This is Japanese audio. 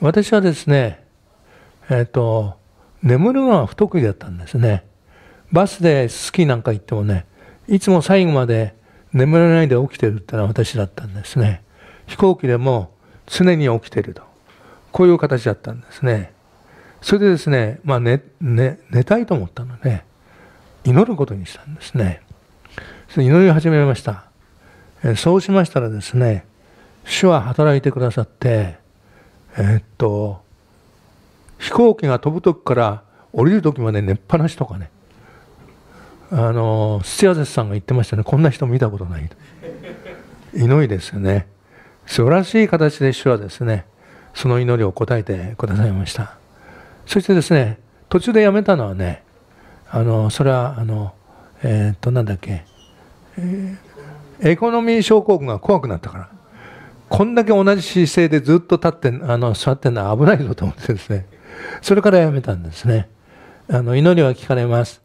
私はですね、えっ、ー、と、眠るのは不得意だったんですね。バスでスキーなんか行ってもね、いつも最後まで眠れないで起きてるってのは私だったんですね。飛行機でも常に起きてると。こういう形だったんですね。それでですね、まあ寝、ね、寝たいと思ったので、祈ることにしたんですね。祈りを始めました。そうしましたらですね、主は働いてくださって、えー、っと飛行機が飛ぶ時から降りる時まで寝っぱなしとかねあの土屋さんが言ってましたねこんな人見たことないと祈りですよね素晴らしい形で主はですねその祈りを答えてくださいましたそしてですね途中でやめたのはねあのそれはあのえー、っとなんだっけ、えー、エコノミー症候群が怖くなったからこんだけ同じ姿勢でずっと立ってあの座ってるのは危ないぞと思ってですねそれからやめたんですねあの祈りは聞かれます